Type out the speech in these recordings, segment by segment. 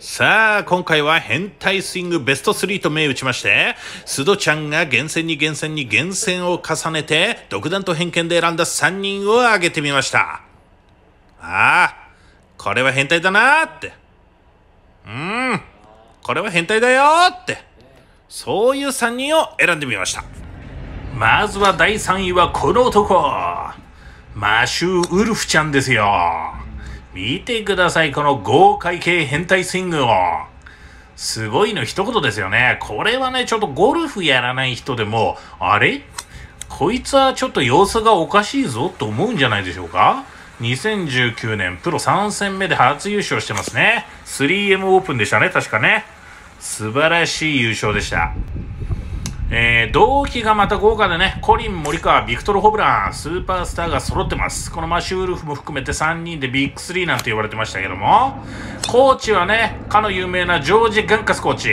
さあ、今回は変態スイングベスト3と銘打ちまして、須戸ちゃんが厳選に厳選に厳選を重ねて、独断と偏見で選んだ3人を挙げてみました。ああ、これは変態だなーって。うん、これは変態だよって。そういう3人を選んでみました。まずは第3位はこの男。マシュー・ウルフちゃんですよ。見てください、この豪快系変態スイングを。すごいの一言ですよね。これはね、ちょっとゴルフやらない人でも、あれこいつはちょっと様子がおかしいぞと思うんじゃないでしょうか2019年プロ3戦目で初優勝してますね。3M オープンでしたね、確かね。素晴らしい優勝でした。えー、同期がまた豪華でね、コリン、森川、ビクトル・ホブラン、スーパースターが揃ってます。このマシュールフも含めて3人でビッグ3なんて言われてましたけども、コーチはね、かの有名なジョージ・ガンカスコーチ、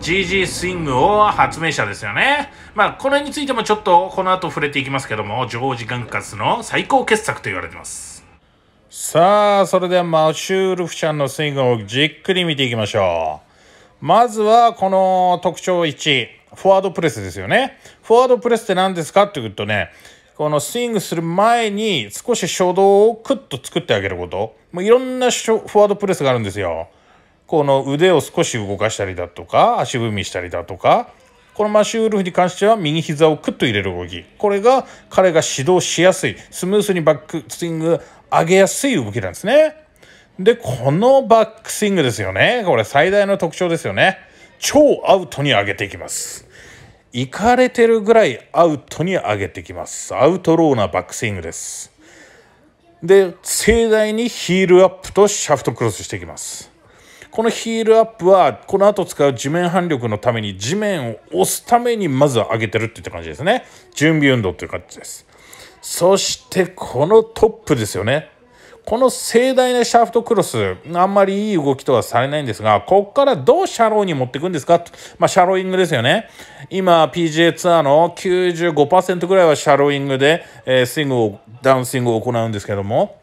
GG スイングを発明者ですよね。まあ、これについてもちょっとこの後触れていきますけども、ジョージ・ガンカスの最高傑作と言われてます。さあ、それではマシュールフちゃんのスイングをじっくり見ていきましょう。まずは、この特徴1。フォワードプレスですよね。フォワードプレスって何ですかって言うとね、このスイングする前に少し初動をクッと作ってあげること。もういろんなフォワードプレスがあるんですよ。この腕を少し動かしたりだとか、足踏みしたりだとか、このマシューウルフに関しては右膝をクッと入れる動き。これが彼が指導しやすい、スムースにバックスイング上げやすい動きなんですね。で、このバックスイングですよね。これ最大の特徴ですよね。超アウトに上げていきます。いかれてるぐらいアウトに上げてきます。アウトローなバックスイングです。で、盛大にヒールアップとシャフトクロスしていきます。このヒールアップは、この後使う地面反力のために、地面を押すためにまず上げてるっていった感じですね。準備運動という感じです。そして、このトップですよね。この盛大なシャフトクロス、あんまりいい動きとはされないんですが、ここからどうシャローに持っていくんですかまあ、シャローイングですよね。今、PGA ツアーの95%ぐらいはシャローイングで、えー、スイングを、ダウンスイングを行うんですけども、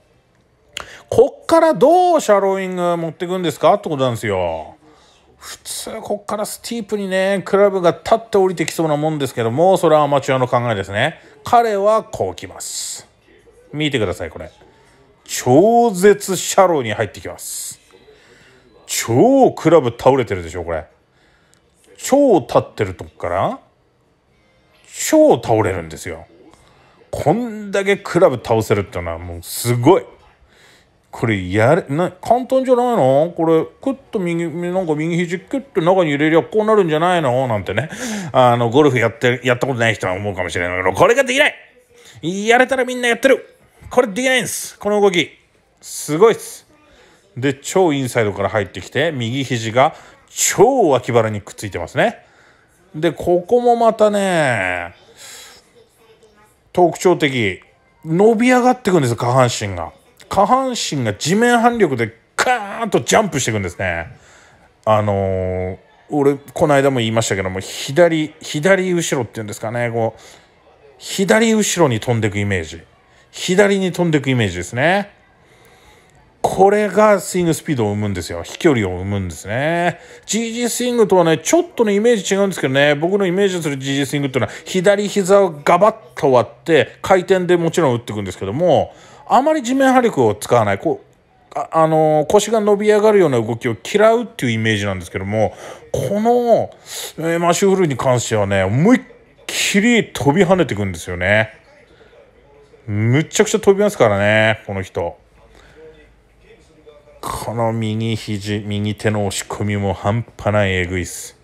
こっからどうシャローイング持っていくんですかってことなんですよ。普通、こっからスティープにね、クラブが立って降りてきそうなもんですけども、それはアマチュアの考えですね。彼はこう来ます。見てください、これ。超絶シャローに入ってきます超クラブ倒れてるでしょこれ超立ってるとこから超倒れるんですよこんだけクラブ倒せるってうのはもうすごいこれやれな簡単じゃないのこれクッと右なんか右肘キュッと中に入れりゃこうなるんじゃないのなんてねあのゴルフやってやったことない人は思うかもしれないけどこれができないやれたらみんなやってるこれできないんです。この動き。すごいっす。で、超インサイドから入ってきて、右肘が超脇腹にくっついてますね。で、ここもまたね、特徴的。伸び上がっていくんです下半身が。下半身が地面反力でカーンとジャンプしていくんですね。あのー、俺、この間も言いましたけども、左、左後ろっていうんですかね、こう、左後ろに飛んでいくイメージ。左に飛んでいくイメージですね。これがスイングスピードを生むんですよ。飛距離を生むんですね。GG スイングとはね、ちょっとね、イメージ違うんですけどね、僕のイメージする GG スイングっていうのは、左膝をガバッと割って、回転でもちろん打っていくんですけども、あまり地面破力を使わない、こう、あ、あのー、腰が伸び上がるような動きを嫌うっていうイメージなんですけども、この、えー、マシュフルに関してはね、思いっきり飛び跳ねていくんですよね。むちゃくちゃ飛びますからね、この人。この右肘、右手の押し込みも半端ないえぐいっす。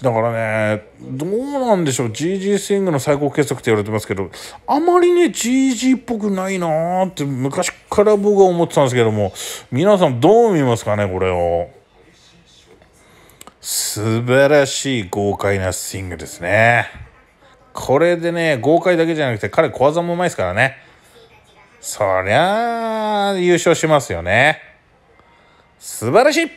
だからね、どうなんでしょう、GG スイングの最高傑作って言われてますけど、あまりね、GG っぽくないなーって昔から僕は思ってたんですけども、皆さんどう見ますかね、これを。素晴らしい豪快なスイングですね。これでね、豪快だけじゃなくて、彼小技もうまいですからね。そりゃあ、優勝しますよね。素晴らしい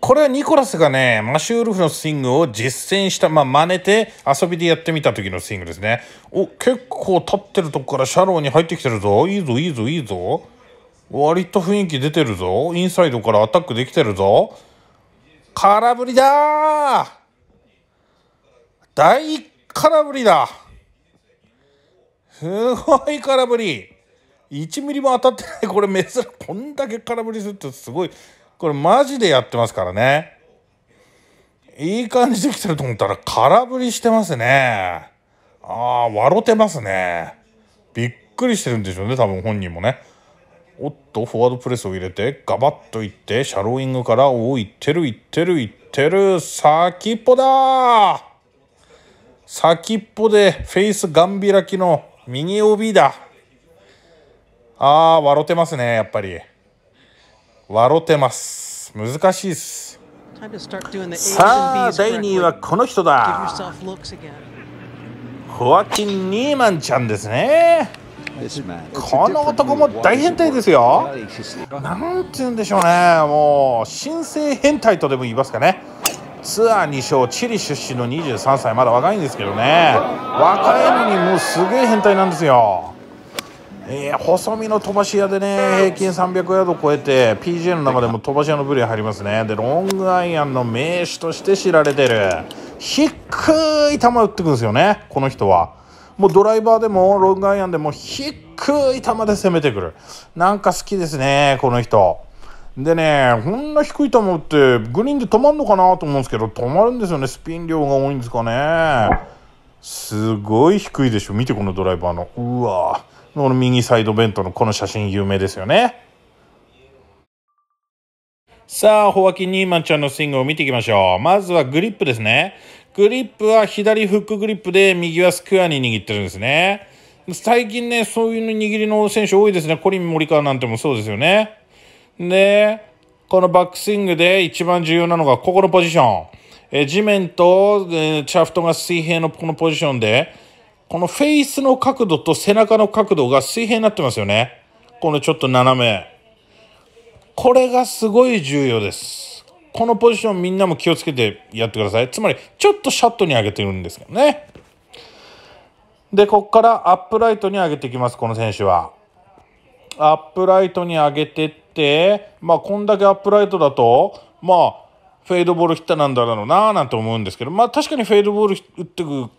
これはニコラスがね、マシュールフのスイングを実践した、まあ、真似て遊びでやってみた時のスイングですね。お、結構立ってるとこからシャローに入ってきてるぞ。いいぞ、いいぞ、いいぞ。割と雰囲気出てるぞ。インサイドからアタックできてるぞ。空振りだ大空振りだすごい空振り1ミリも当たってないこれ珍しこんだけ空振りするってすごいこれマジでやってますからねいい感じできてると思ったら空振りしてますねああ笑てますねびっくりしてるんでしょうね多分本人もねおっとフォワードプレスを入れてガバッといってシャローイングからおおいってるいってるいってる先っぽだ先っぽでフェイスガン開きの右帯だ。ああ、笑てますね、やっぱり。笑てます。難しいっす。さあ、第2位はこの人だ。ホアキン・ニーマンちゃんですね。この男も大変態ですよ。なんて言うんでしょうね。もう、新生変態とでも言いますかね。ツアー2勝チリ出身の23歳まだ若いんですけどね若いのにもうすげえ変態なんですよえー、細身の飛ばし屋でね平均300ヤード超えて PGA の中でも飛ばし屋のブリ入りますねでロングアイアンの名手として知られてる低い球打ってくんですよねこの人はもうドライバーでもロングアイアンでも低い球で攻めてくるなんか好きですねこの人でね、こんな低い球って、グリーンで止まるのかなと思うんですけど、止まるんですよね、スピン量が多いんですかね。すごい低いでしょ、見てこのドライバーの。うわこの右サイドベントのこの写真、有名ですよね。さあ、ホワキン・ニーマンちゃんのスイングを見ていきましょう。まずはグリップですね。グリップは左フックグリップで、右はスクアに握ってるんですね。最近ね、そういう握りの選手多いですね。コリン・モリカーなんてもそうですよね。で、このバックスイングで一番重要なのがここのポジション。え地面と、えチャフトが水平のこのポジションで、このフェイスの角度と背中の角度が水平になってますよね。このちょっと斜め。これがすごい重要です。このポジションみんなも気をつけてやってください。つまり、ちょっとシャットに上げてるんですけどね。で、ここからアップライトに上げていきます、この選手は。アップライトに上げてっ、まあ、こんだけアップライトだと、まあ、フェードボールヒッターなんだろうなーなんて思うんですけど、まあ、確かにフェードボール打ってく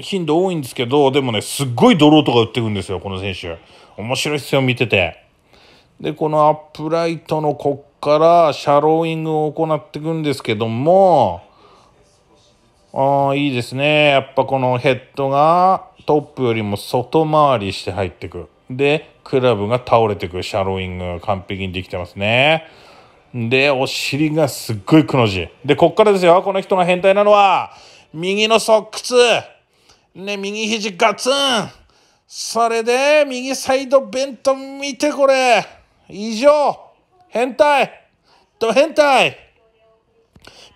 頻度多いんですけど、でもね、すっごいドローとか打ってくんですよ、この選手。面白いっすよ、見てて。で、このアップライトのこっからシャローイングを行っていくんですけども、あいいですね。やっぱこのヘッドがトップよりも外回りして入ってく。で、クラブが倒れてくるシャローイングが完璧にできてますね。で、お尻がすっごいくの字。で、こっからですよ。この人が変態なのは、右のソックス。ね、右肘ガツン。それで、右サイドベント見てこれ。以上。変態。と変態。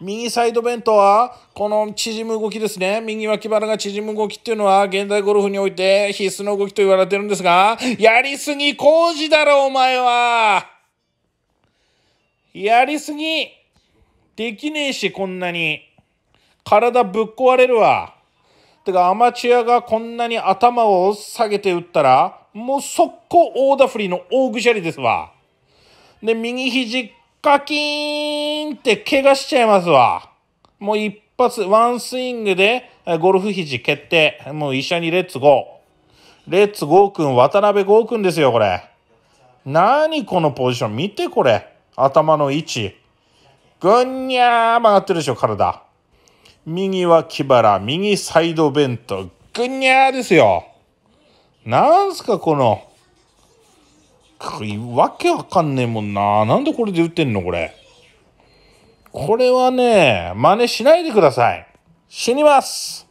右サイドベントは、この縮む動きですね。右脇腹が縮む動きっていうのは、現代ゴルフにおいて必須の動きと言われてるんですが、やりすぎ工事だろ、お前はやりすぎできねえし、こんなに。体ぶっ壊れるわ。てか、アマチュアがこんなに頭を下げて打ったら、もう速攻ーダフリーの大ぐしゃりですわ。で、右肘カキーンって怪我しちゃいますわ。もう一発、ワンスイングでゴルフ肘決定。もう一緒にレッツゴー。レッツゴーくん、渡辺ゴーくんですよ、これ。何このポジション見てこれ。頭の位置。ぐにゃー曲がってるでしょ、体。右は木原、右サイドベント。ぐにゃーですよ。なんすか、この。わけわかんねえもんな。なんでこれで打ってんのこれ。これはね、真似しないでください。死にます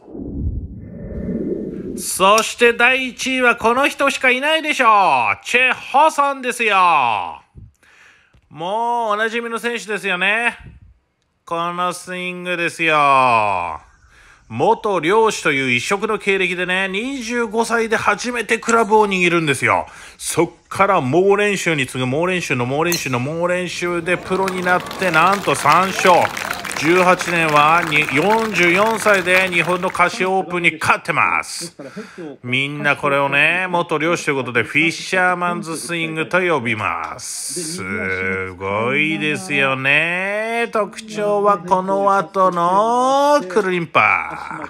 そして第1位はこの人しかいないでしょう。チェ・ホソンですよ。もうおなじみの選手ですよね。このスイングですよ。元漁師という一色の経歴でね、25歳で初めてクラブを握るんですよ。そっから猛練習に次ぐ猛練習の猛練習の猛練習でプロになって、なんと3勝。18年は44歳で日本の歌手オープンに勝ってます。みんなこれをね、元漁師ということでフィッシャーマンズスイングと呼びます。すごいですよね。特徴はこの後のクルリンパ。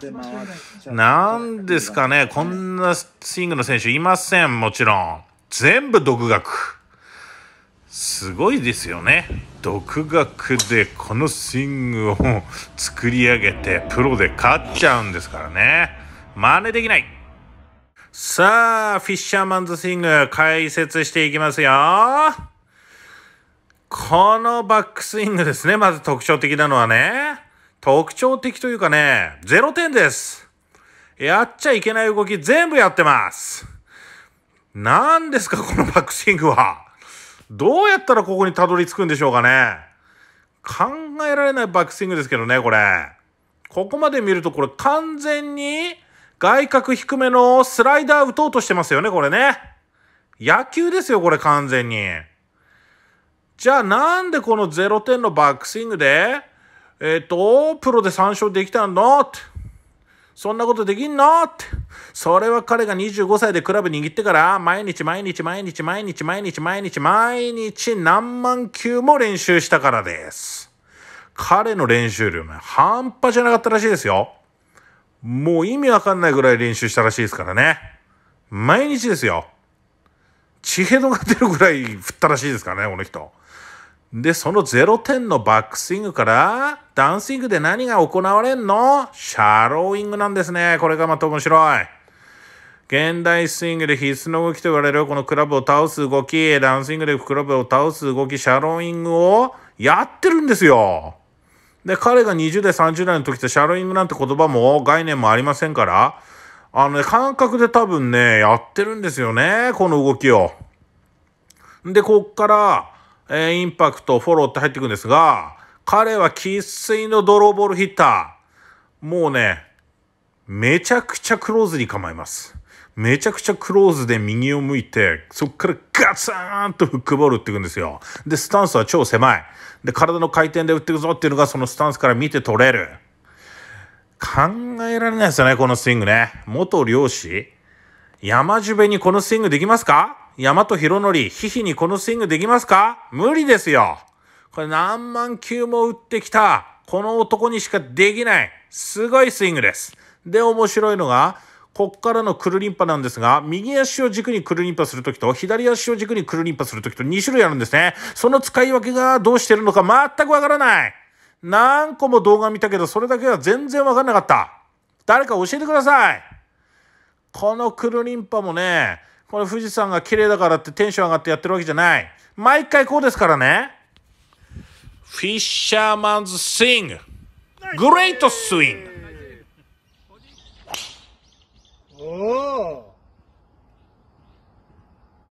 なんですかね、こんなスイングの選手いません、もちろん。全部独学。すごいですよね。独学でこのスイングを作り上げてプロで勝っちゃうんですからね真似できないさあフィッシャーマンズスイング解説していきますよこのバックスイングですねまず特徴的なのはね特徴的というかね0点ですやっちゃいけない動き全部やってます何ですかこのバックスイングはどうやったらここにたどり着くんでしょうかね。考えられないバックスイングですけどね、これ。ここまで見ると、これ完全に外角低めのスライダー打とうとしてますよね、これね。野球ですよ、これ完全に。じゃあなんでこの0点のバックスイングで、えっ、ー、と、プロで参照できたのって。そんなことできんのって。それは彼が25歳でクラブ握ってから、毎日毎日毎日毎日毎日毎日毎日何万球も練習したからです。彼の練習量ね、半端じゃなかったらしいですよ。もう意味わかんないぐらい練習したらしいですからね。毎日ですよ。血へどが出るぐらい振ったらしいですからね、この人。で、その0点のバックスイングから、ダンスイングで何が行われんのシャローイングなんですね。これがまた面白い。現代スイングで必須の動きと言われるこのクラブを倒す動き、ダンスイングでクラブを倒す動き、シャローイングをやってるんですよ。で、彼が20代、30代の時ってシャローイングなんて言葉も概念もありませんから、あのね、感覚で多分ね、やってるんですよね、この動きを。で、こっから、えー、インパクト、フォローって入ってくんですが、彼は生粋のドローボールヒッター。もうね、めちゃくちゃクローズに構えます。めちゃくちゃクローズで右を向いて、そっからガツーンとフックボール打っていくんですよ。で、スタンスは超狭い。で、体の回転で打っていくぞっていうのがそのスタンスから見て取れる。考えられないですよね、このスイングね。元漁師山ジュにこのスイングできますか大和広典、ヒヒにこのスイングできますか無理ですよ。これ何万球も打ってきた、この男にしかできない、すごいスイングです。で、面白いのが、こっからのくるりんぱなんですが、右足を軸にくるりんぱするときと、左足を軸にくるりんぱするときと2種類あるんですね。その使い分けがどうしてるのか全くわからない。何個も動画見たけど、それだけは全然わかんなかった。誰か教えてください。このくるりんぱもね、これ富士山が綺麗だからってテンション上がってやってるわけじゃない。毎回こうですからね。フィッシャーマンズ・スイング。グレート・スイング。おお